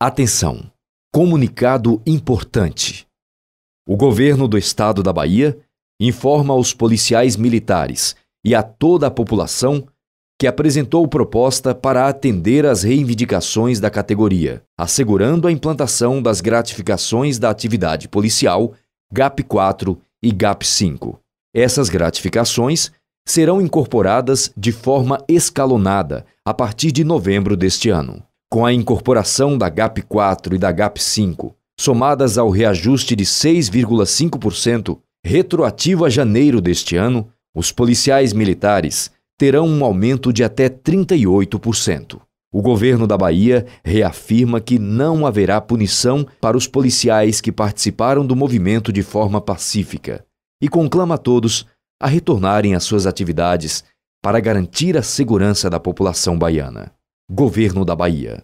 Atenção! Comunicado importante. O governo do estado da Bahia informa aos policiais militares e a toda a população que apresentou proposta para atender às reivindicações da categoria, assegurando a implantação das gratificações da atividade policial GAP 4 e GAP 5. Essas gratificações serão incorporadas de forma escalonada a partir de novembro deste ano. Com a incorporação da GAP 4 e da GAP 5, somadas ao reajuste de 6,5%, retroativo a janeiro deste ano, os policiais militares terão um aumento de até 38%. O governo da Bahia reafirma que não haverá punição para os policiais que participaram do movimento de forma pacífica e conclama a todos a retornarem às suas atividades para garantir a segurança da população baiana. Governo da Bahia.